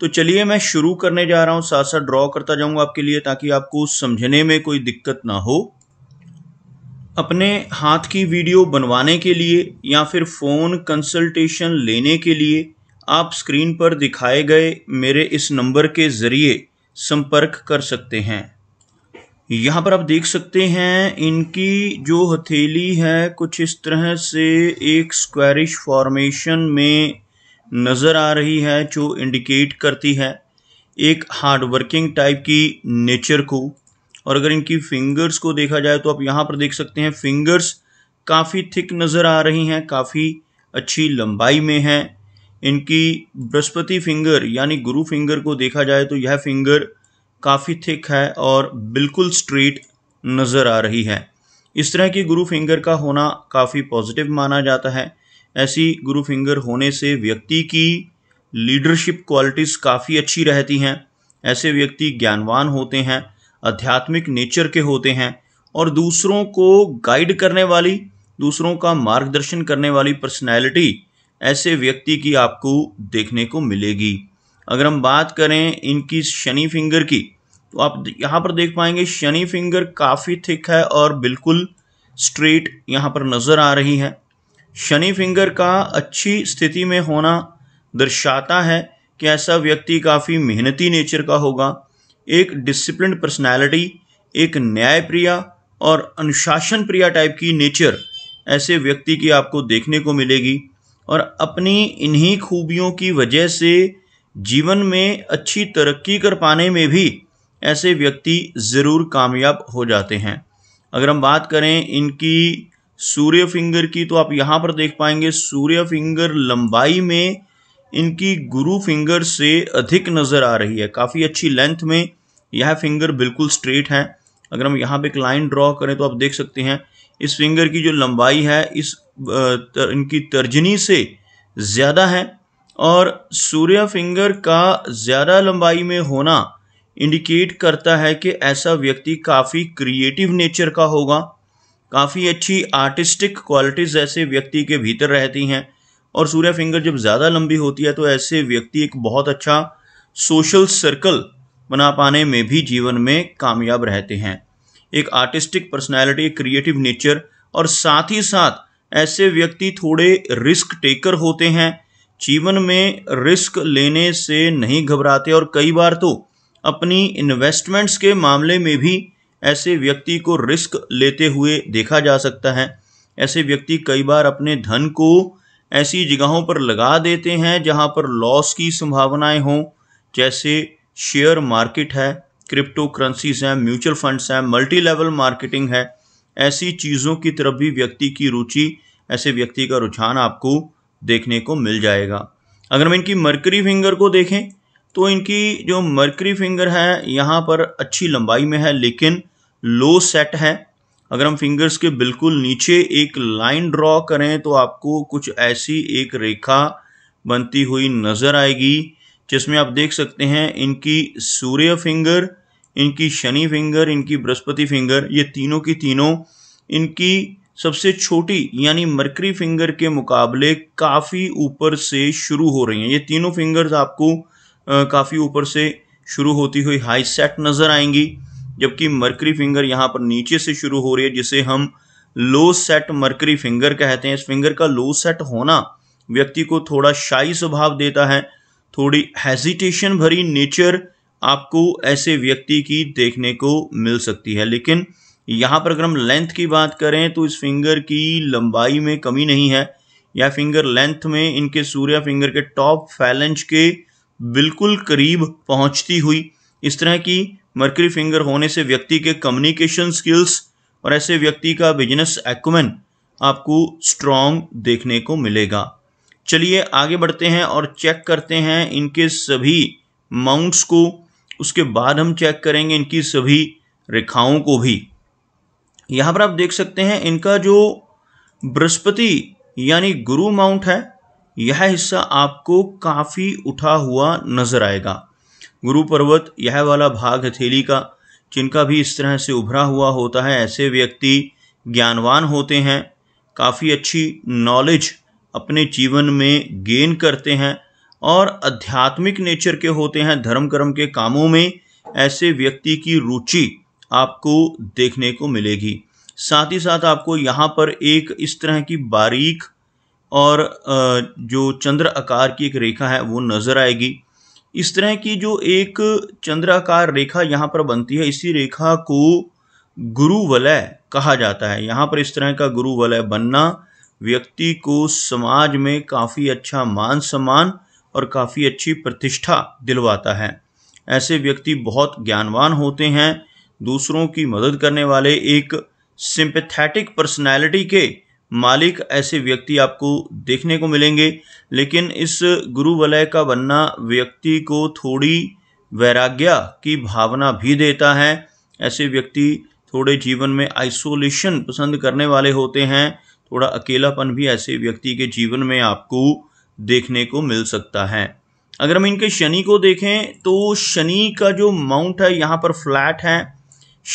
तो चलिए मैं शुरू करने जा रहा हूँ साथ साथ ड्रॉ करता जाऊँगा आपके लिए ताकि आपको समझने में कोई दिक्कत ना हो अपने हाथ की वीडियो बनवाने के लिए या फिर फ़ोन कंसल्टेशन लेने के लिए आप स्क्रीन पर दिखाए गए मेरे इस नंबर के ज़रिए संपर्क कर सकते हैं यहाँ पर आप देख सकते हैं इनकी जो हथेली है कुछ इस तरह से एक स्क्वायरिश फॉर्मेशन में नज़र आ रही है जो इंडिकेट करती है एक हार्डवर्किंग टाइप की नेचर को और अगर इनकी फिंगर्स को देखा जाए तो आप यहाँ पर देख सकते हैं फिंगर्स काफ़ी थिक नज़र आ रही हैं काफ़ी अच्छी लंबाई में हैं इनकी बृहस्पति फिंगर यानी गुरु फिंगर को देखा जाए तो यह फिंगर काफ़ी थिक है और बिल्कुल स्ट्रेट नज़र आ रही है इस तरह की गुरु फिंगर का होना काफ़ी पॉजिटिव माना जाता है ऐसी गुरु फिंगर होने से व्यक्ति की लीडरशिप क्वालिटीज़ काफ़ी अच्छी रहती हैं ऐसे व्यक्ति ज्ञानवान होते हैं आध्यात्मिक नेचर के होते हैं और दूसरों को गाइड करने वाली दूसरों का मार्गदर्शन करने वाली पर्सनैलिटी ऐसे व्यक्ति की आपको देखने को मिलेगी अगर हम बात करें इनकी शनि फिंगर की तो आप यहाँ पर देख पाएंगे शनि फिंगर काफ़ी थिक है और बिल्कुल स्ट्रेट यहाँ पर नज़र आ रही है शनि फिंगर का अच्छी स्थिति में होना दर्शाता है कि ऐसा व्यक्ति काफ़ी मेहनती नेचर का होगा एक डिसिप्लिन पर्सनैलिटी एक न्यायप्रिय और अनुशासन प्रिया टाइप की नेचर ऐसे व्यक्ति की आपको देखने को मिलेगी और अपनी इन्हीं खूबियों की वजह से जीवन में अच्छी तरक्की कर पाने में भी ऐसे व्यक्ति ज़रूर कामयाब हो जाते हैं अगर हम बात करें इनकी सूर्य फिंगर की तो आप यहाँ पर देख पाएंगे सूर्य फिंगर लंबाई में इनकी गुरु फिंगर से अधिक नज़र आ रही है काफ़ी अच्छी लेंथ में यह फिंगर बिल्कुल स्ट्रेट है अगर हम यहाँ पे एक लाइन ड्रॉ करें तो आप देख सकते हैं इस फिंगर की जो लंबाई है इस तर, इनकी तर्जनी से ज़्यादा है और सूर्य फिंगर का ज़्यादा लंबाई में होना इंडिकेट करता है कि ऐसा व्यक्ति काफ़ी क्रिएटिव नेचर का होगा काफ़ी अच्छी आर्टिस्टिक क्वालिटीज़ ऐसे व्यक्ति के भीतर रहती हैं और सूर्य फिंगर जब ज़्यादा लंबी होती है तो ऐसे व्यक्ति एक बहुत अच्छा सोशल सर्कल बना पाने में भी जीवन में कामयाब रहते हैं एक आर्टिस्टिक पर्सनैलिटी क्रिएटिव नेचर और साथ ही साथ ऐसे व्यक्ति थोड़े रिस्क टेकर होते हैं जीवन में रिस्क लेने से नहीं घबराते और कई बार तो अपनी इन्वेस्टमेंट्स के मामले में भी ऐसे व्यक्ति को रिस्क लेते हुए देखा जा सकता है ऐसे व्यक्ति कई बार अपने धन को ऐसी जगहों पर लगा देते हैं जहां पर लॉस की संभावनाएं हों जैसे शेयर मार्केट है क्रिप्टो करेंसीज हैं म्यूचुअल फंड्स हैं मल्टी लेवल मार्केटिंग है ऐसी चीज़ों की तरफ भी व्यक्ति की रुचि ऐसे व्यक्ति का रुझान आपको देखने को मिल जाएगा अगर हम इनकी मरकरी फिंगर को देखें तो इनकी जो मर्करी फिंगर है यहाँ पर अच्छी लंबाई में है लेकिन लो सेट है अगर हम फिंगर्स के बिल्कुल नीचे एक लाइन ड्रॉ करें तो आपको कुछ ऐसी एक रेखा बनती हुई नज़र आएगी जिसमें आप देख सकते हैं इनकी सूर्य फिंगर इनकी शनि फिंगर इनकी बृहस्पति फिंगर ये तीनों की तीनों इनकी सबसे छोटी यानी मरकरी फिंगर के मुकाबले काफ़ी ऊपर से शुरू हो रही हैं ये तीनों फिंगर्स आपको काफ़ी ऊपर से शुरू होती हुई हाई सेट नज़र आएंगी जबकि मरकरी फिंगर यहाँ पर नीचे से शुरू हो रही है जिसे हम लो सेट मरकरी फिंगर कहते हैं इस फिंगर का लो सेट होना व्यक्ति को थोड़ा शाही स्वभाव देता है थोड़ी हेजिटेशन भरी नेचर आपको ऐसे व्यक्ति की देखने को मिल सकती है लेकिन यहाँ पर अगर हम लेंथ की बात करें तो इस फिंगर की लंबाई में कमी नहीं है या फिंगर लेंथ में इनके सूर्य फिंगर के टॉप फैलेंज के बिल्कुल करीब पहुंचती हुई इस तरह की मर्करी फिंगर होने से व्यक्ति के कम्युनिकेशन स्किल्स और ऐसे व्यक्ति का बिजनेस एक्मेन आपको स्ट्रॉन्ग देखने को मिलेगा चलिए आगे बढ़ते हैं और चेक करते हैं इनके सभी माउंट्स को उसके बाद हम चेक करेंगे इनकी सभी रेखाओं को भी यहाँ पर आप देख सकते हैं इनका जो बृहस्पति यानी गुरु माउंट है यह हिस्सा आपको काफ़ी उठा हुआ नज़र आएगा गुरु पर्वत यह वाला भाग हथेली का जिनका भी इस तरह से उभरा हुआ होता है ऐसे व्यक्ति ज्ञानवान होते हैं काफ़ी अच्छी नॉलेज अपने जीवन में गेन करते हैं और आध्यात्मिक नेचर के होते हैं धर्म कर्म के कामों में ऐसे व्यक्ति की रुचि आपको देखने को मिलेगी साथ ही साथ आपको यहाँ पर एक इस तरह की बारीक और जो चंद्र आकार की एक रेखा है वो नज़र आएगी इस तरह की जो एक चंद्राकार रेखा यहाँ पर बनती है इसी रेखा को गुरु वलय कहा जाता है यहाँ पर इस तरह का गुरु वलय बनना व्यक्ति को समाज में काफ़ी अच्छा मान सम्मान और काफ़ी अच्छी प्रतिष्ठा दिलवाता है ऐसे व्यक्ति बहुत ज्ञानवान होते हैं दूसरों की मदद करने वाले एक सिंपथेटिक पर्सनैलिटी के मालिक ऐसे व्यक्ति आपको देखने को मिलेंगे लेकिन इस गुरु वलय का बनना व्यक्ति को थोड़ी वैराग्य की भावना भी देता है ऐसे व्यक्ति थोड़े जीवन में आइसोलेशन पसंद करने वाले होते हैं थोड़ा अकेलापन भी ऐसे व्यक्ति के जीवन में आपको देखने को मिल सकता है अगर हम इनके शनि को देखें तो शनि का जो माउंट है यहाँ पर फ्लैट है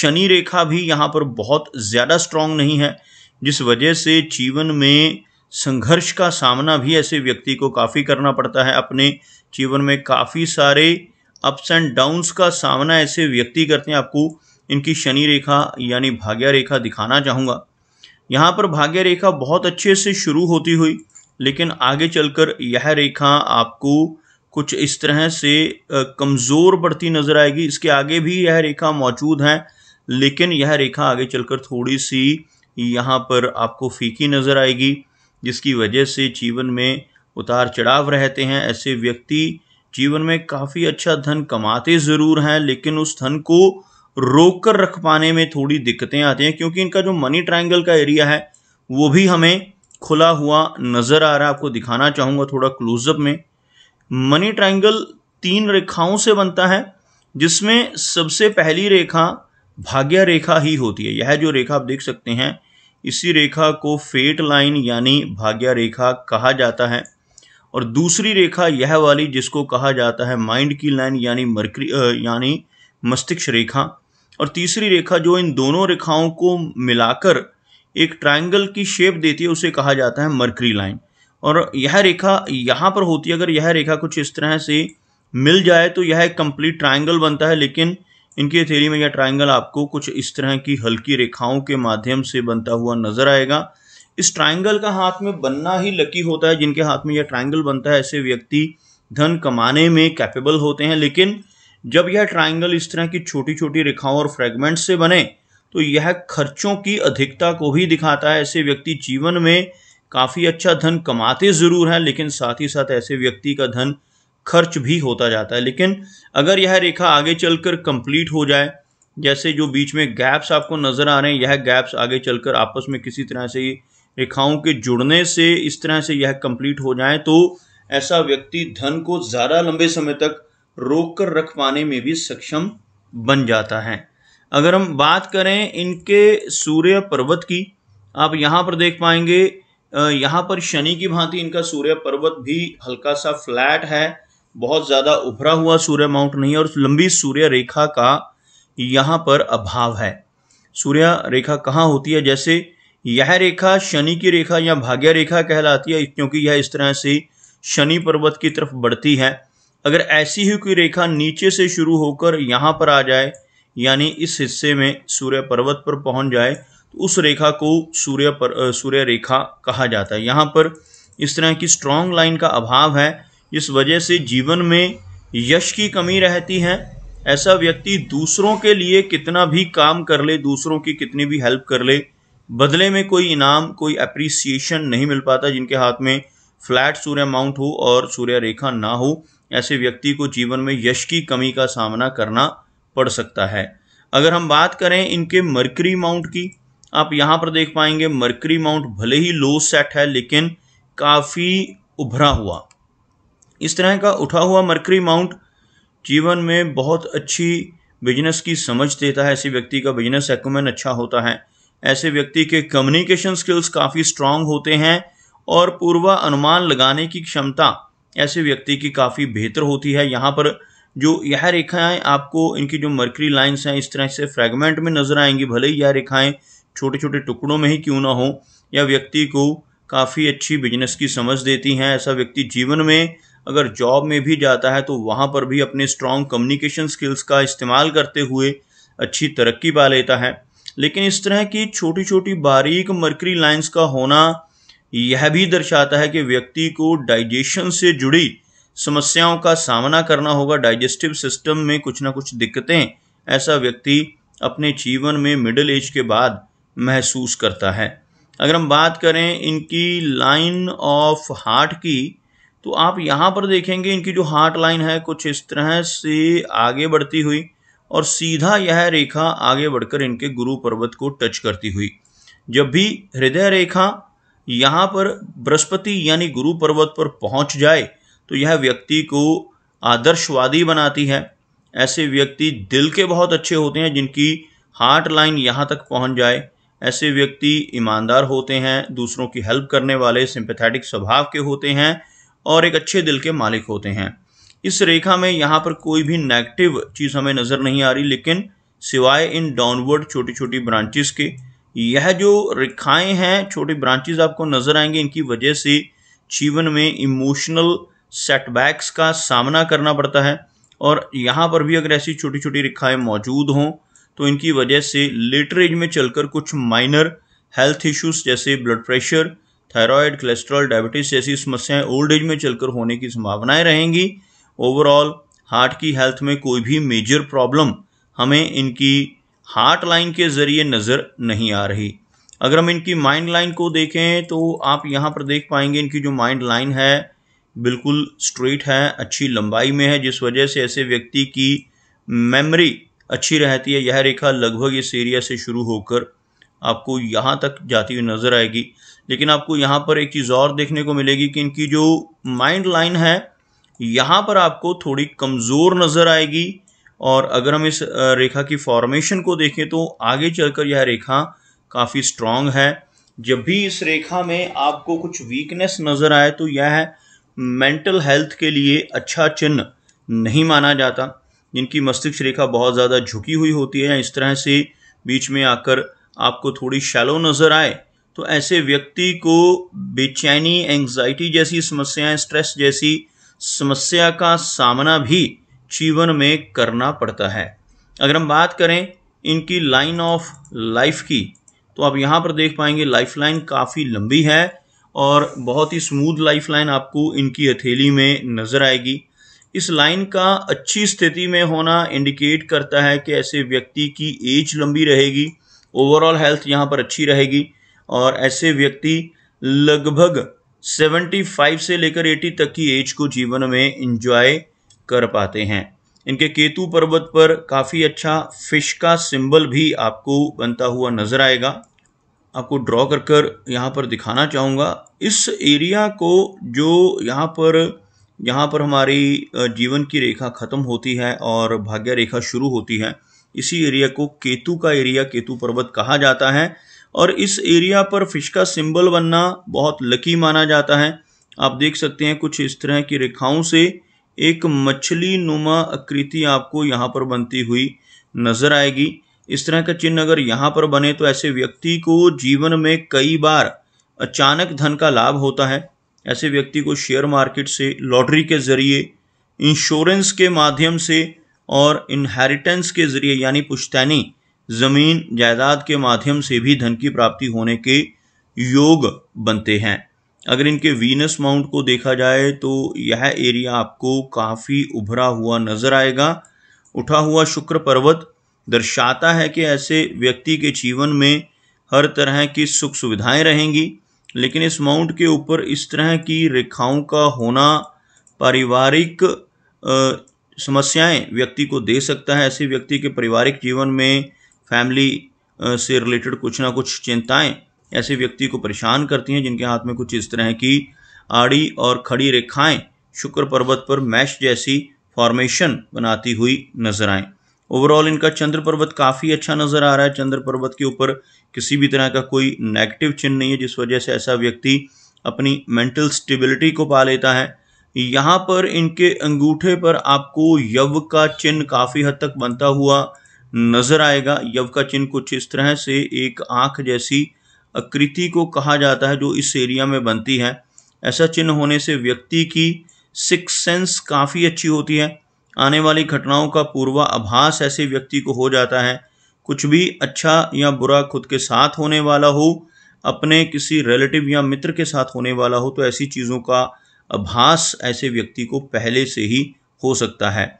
शनि रेखा भी यहाँ पर बहुत ज़्यादा स्ट्रांग नहीं है जिस वजह से जीवन में संघर्ष का सामना भी ऐसे व्यक्ति को काफ़ी करना पड़ता है अपने जीवन में काफ़ी सारे अप्स एंड डाउन्स का सामना ऐसे व्यक्ति करते हैं आपको इनकी शनि रेखा यानी भाग्य रेखा दिखाना चाहूँगा यहाँ पर भाग्य रेखा बहुत अच्छे से शुरू होती हुई लेकिन आगे चलकर यह रेखा आपको कुछ इस तरह से कमज़ोर बढ़ती नज़र आएगी इसके आगे भी यह रेखा मौजूद है लेकिन यह रेखा आगे चलकर थोड़ी सी यहाँ पर आपको फीकी नज़र आएगी जिसकी वजह से जीवन में उतार चढ़ाव रहते हैं ऐसे व्यक्ति जीवन में काफ़ी अच्छा धन कमाते ज़रूर हैं लेकिन उस धन को रोक कर रख पाने में थोड़ी दिक्कतें आती हैं क्योंकि इनका जो मनी ट्रायंगल का एरिया है वो भी हमें खुला हुआ नज़र आ रहा है आपको दिखाना चाहूँगा थोड़ा क्लोजअप में मनी ट्रायंगल तीन रेखाओं से बनता है जिसमें सबसे पहली रेखा भाग्य रेखा ही होती है यह जो रेखा आप देख सकते हैं इसी रेखा को फेट लाइन यानी भाग्य रेखा कहा जाता है और दूसरी रेखा यह वाली जिसको कहा जाता है माइंड की लाइन यानी मरकरी यानी मस्तिष्क रेखा और तीसरी रेखा जो इन दोनों रेखाओं को मिलाकर एक ट्रायंगल की शेप देती है उसे कहा जाता है मरकरी लाइन और यह रेखा यहाँ पर होती है अगर यह रेखा कुछ इस तरह से मिल जाए तो यह एक कंप्लीट ट्रायंगल बनता है लेकिन इनकी थेरी में यह ट्राइंगल आपको कुछ इस तरह की हल्की रेखाओं के माध्यम से बनता हुआ नजर आएगा इस ट्राइंगल का हाथ में बनना ही लकी होता है जिनके हाथ में यह ट्राइंगल बनता है ऐसे व्यक्ति धन कमाने में कैपेबल होते हैं लेकिन जब यह ट्राइंगल इस तरह की छोटी छोटी रेखाओं और फ्रेगमेंट से बने तो यह खर्चों की अधिकता को भी दिखाता है ऐसे व्यक्ति जीवन में काफ़ी अच्छा धन कमाते ज़रूर हैं लेकिन साथ ही साथ ऐसे व्यक्ति का धन खर्च भी होता जाता है लेकिन अगर यह रेखा आगे चलकर कंप्लीट हो जाए जैसे जो बीच में गैप्स आपको नज़र आ रहे हैं यह गैप्स आगे चलकर आपस में किसी तरह से रेखाओं के जुड़ने से इस तरह से यह कंप्लीट हो जाए तो ऐसा व्यक्ति धन को ज़्यादा लंबे समय तक रोक कर रख पाने में भी सक्षम बन जाता है अगर हम बात करें इनके सूर्य पर्वत की आप यहाँ पर देख पाएंगे यहाँ पर शनि की भांति इनका सूर्य पर्वत भी हल्का सा फ्लैट है बहुत ज़्यादा उभरा हुआ सूर्य माउंट नहीं है और लंबी सूर्य रेखा का यहाँ पर अभाव है सूर्य रेखा कहाँ होती है जैसे यह रेखा शनि की रेखा या भाग्य रेखा कहलाती है क्योंकि यह इस तरह से शनि पर्वत की तरफ बढ़ती है अगर ऐसी ही कोई रेखा नीचे से शुरू होकर यहाँ पर आ जाए यानी इस हिस्से में सूर्य पर्वत पर पहुँच जाए तो उस रेखा को सूर्य पर सूर्य रेखा कहा जाता है यहाँ पर इस तरह की स्ट्रॉन्ग लाइन का अभाव है इस वजह से जीवन में यश की कमी रहती है ऐसा व्यक्ति दूसरों के लिए कितना भी काम कर ले दूसरों की कितनी भी हेल्प कर ले बदले में कोई इनाम कोई अप्रिसिएशन नहीं मिल पाता जिनके हाथ में फ्लैट सूर्य माउंट हो और सूर्य रेखा ना हो ऐसे व्यक्ति को जीवन में यश की कमी का सामना करना पड़ सकता है अगर हम बात करें इनके मरकरी माउंट की आप यहाँ पर देख पाएंगे मरकरी माउंट भले ही लो सेट है लेकिन काफ़ी उभरा हुआ इस तरह का उठा हुआ मरकरी माउंट जीवन में बहुत अच्छी बिजनेस की समझ देता है ऐसे व्यक्ति का बिजनेस एक्मेन अच्छा होता है ऐसे व्यक्ति के कम्युनिकेशन स्किल्स काफ़ी स्ट्रांग होते हैं और पूर्वा अनुमान लगाने की क्षमता ऐसे व्यक्ति की काफ़ी बेहतर होती है यहाँ पर जो यह रेखाएं आपको इनकी जो मरकरी लाइंस हैं इस तरह से फ्रेगमेंट में नजर आएंगी भले ही यह रेखाएं छोटे छोटे टुकड़ों में ही क्यों ना हो यह व्यक्ति को काफ़ी अच्छी बिजनेस की समझ देती हैं ऐसा व्यक्ति जीवन में अगर जॉब में भी जाता है तो वहाँ पर भी अपने स्ट्रॉन्ग कम्युनिकेशन स्किल्स का इस्तेमाल करते हुए अच्छी तरक्की पा लेता है लेकिन इस तरह की छोटी छोटी बारीक मर्करी लाइंस का होना यह भी दर्शाता है कि व्यक्ति को डाइजेशन से जुड़ी समस्याओं का सामना करना होगा डाइजेस्टिव सिस्टम में कुछ ना कुछ दिक्कतें ऐसा व्यक्ति अपने जीवन में मिडिल एज के बाद महसूस करता है अगर हम बात करें इनकी लाइन ऑफ हार्ट की तो आप यहाँ पर देखेंगे इनकी जो हार्ट लाइन है कुछ इस तरह से आगे बढ़ती हुई और सीधा यह रेखा आगे बढ़कर इनके गुरु पर्वत को टच करती हुई जब भी हृदय रेखा यहाँ पर बृहस्पति यानी गुरु पर्वत पर पहुँच जाए तो यह व्यक्ति को आदर्शवादी बनाती है ऐसे व्यक्ति दिल के बहुत अच्छे होते हैं जिनकी हार्ट लाइन यहाँ तक पहुँच जाए ऐसे व्यक्ति ईमानदार होते हैं दूसरों की हेल्प करने वाले सिंपथेटिक स्वभाव के होते हैं और एक अच्छे दिल के मालिक होते हैं इस रेखा में यहाँ पर कोई भी नेगेटिव चीज़ हमें नज़र नहीं आ रही लेकिन सिवाय इन डाउनवर्ड छोटी छोटी ब्रांचेस के यह जो रेखाएं हैं छोटी ब्रांचेस आपको नज़र आएंगे इनकी वजह से जीवन में इमोशनल सेटबैक्स का सामना करना पड़ता है और यहाँ पर भी अगर ऐसी छोटी छोटी रेखाएं मौजूद हों तो इनकी वजह से लेटर एज में चलकर कुछ माइनर हेल्थ इश्यूज जैसे blood pressure thyroid cholesterol diabetes जैसी समस्याएं ओल्ड एज में चलकर होने की संभावनाएं रहेंगी ओवरऑल हार्ट की हेल्थ में कोई भी मेजर प्रॉब्लम हमें इनकी हार्ट लाइन के ज़रिए नज़र नहीं आ रही अगर हम इनकी माइंड लाइन को देखें तो आप यहाँ पर देख पाएंगे इनकी जो माइंड लाइन है बिल्कुल स्ट्रेट है अच्छी लंबाई में है जिस वजह से ऐसे व्यक्ति की मेमोरी अच्छी रहती है यह रेखा लगभग इस एरिया से शुरू होकर आपको यहाँ तक जाती हुई नज़र आएगी लेकिन आपको यहाँ पर एक चीज़ और देखने को मिलेगी कि इनकी जो माइंड लाइन है यहाँ पर आपको थोड़ी कमज़ोर नज़र आएगी और अगर हम इस रेखा की फॉर्मेशन को देखें तो आगे चलकर यह रेखा काफ़ी स्ट्रांग है जब भी इस रेखा में आपको कुछ वीकनेस नज़र आए तो यह मेंटल हेल्थ के लिए अच्छा चिन्ह नहीं माना जाता इनकी मस्तिष्क रेखा बहुत ज़्यादा झुकी हुई होती है या इस तरह से बीच में आकर आपको थोड़ी शैलो नज़र आए तो ऐसे व्यक्ति को बेचैनी एंग्जाइटी जैसी समस्याएं स्ट्रेस जैसी समस्या का सामना भी जीवन में करना पड़ता है अगर हम बात करें इनकी लाइन ऑफ लाइफ की तो आप यहाँ पर देख पाएंगे लाइफ लाइन काफ़ी लंबी है और बहुत ही स्मूथ लाइफ लाइन आपको इनकी हथेली में नज़र आएगी इस लाइन का अच्छी स्थिति में होना इंडिकेट करता है कि ऐसे व्यक्ति की एज लंबी रहेगी ओवरऑल हेल्थ यहाँ पर अच्छी रहेगी और ऐसे व्यक्ति लगभग 75 से लेकर 80 तक की एज को जीवन में इंजॉय कर पाते हैं इनके केतु पर्वत पर काफ़ी अच्छा फिश का सिंबल भी आपको बनता हुआ नज़र आएगा आपको ड्रॉ कर कर यहाँ पर दिखाना चाहूँगा इस एरिया को जो यहाँ पर यहाँ पर हमारी जीवन की रेखा ख़त्म होती है और भाग्य रेखा शुरू होती है इसी एरिया को केतु का एरिया केतु पर्वत कहा जाता है और इस एरिया पर फिश का सिंबल बनना बहुत लकी माना जाता है आप देख सकते हैं कुछ इस तरह की रेखाओं से एक मछली नुमा आकृति आपको यहाँ पर बनती हुई नजर आएगी इस तरह का चिन्ह अगर यहाँ पर बने तो ऐसे व्यक्ति को जीवन में कई बार अचानक धन का लाभ होता है ऐसे व्यक्ति को शेयर मार्केट से लॉटरी के जरिए इंश्योरेंस के माध्यम से और इनहेरिटेंस के जरिए यानी पुश्तैनी ज़मीन जायदाद के माध्यम से भी धन की प्राप्ति होने के योग बनते हैं अगर इनके वीनस माउंट को देखा जाए तो यह एरिया आपको काफ़ी उभरा हुआ नज़र आएगा उठा हुआ शुक्र पर्वत दर्शाता है कि ऐसे व्यक्ति के जीवन में हर तरह की सुख सुविधाएं रहेंगी लेकिन इस माउंट के ऊपर इस तरह की रेखाओं का होना पारिवारिक समस्याएं व्यक्ति को दे सकता है ऐसे व्यक्ति के पारिवारिक जीवन में फैमिली से रिलेटेड कुछ ना कुछ चिंताएं ऐसे व्यक्ति को परेशान करती हैं जिनके हाथ में कुछ इस तरह की आड़ी और खड़ी रेखाएं शुक्र पर्वत पर मैश जैसी फॉर्मेशन बनाती हुई नजर आएँ ओवरऑल इनका चंद्र पर्वत काफ़ी अच्छा नज़र आ रहा है चंद्र पर्वत के ऊपर किसी भी तरह का कोई नेगेटिव चिन्ह नहीं है जिस वजह से ऐसा व्यक्ति अपनी मेंटल स्टेबिलिटी को पा लेता है यहाँ पर इनके अंगूठे पर आपको यव का चिन्ह काफ़ी हद तक बनता हुआ नजर आएगा यव का चिन्ह कुछ इस तरह से एक आँख जैसी आकृति को कहा जाता है जो इस एरिया में बनती है ऐसा चिन्ह होने से व्यक्ति की सिक्स सेंस काफ़ी अच्छी होती है आने वाली घटनाओं का पूर्वा आभास ऐसे व्यक्ति को हो जाता है कुछ भी अच्छा या बुरा खुद के साथ होने वाला हो अपने किसी रिलेटिव या मित्र के साथ होने वाला हो तो ऐसी चीज़ों का आभास ऐसे व्यक्ति को पहले से ही हो सकता है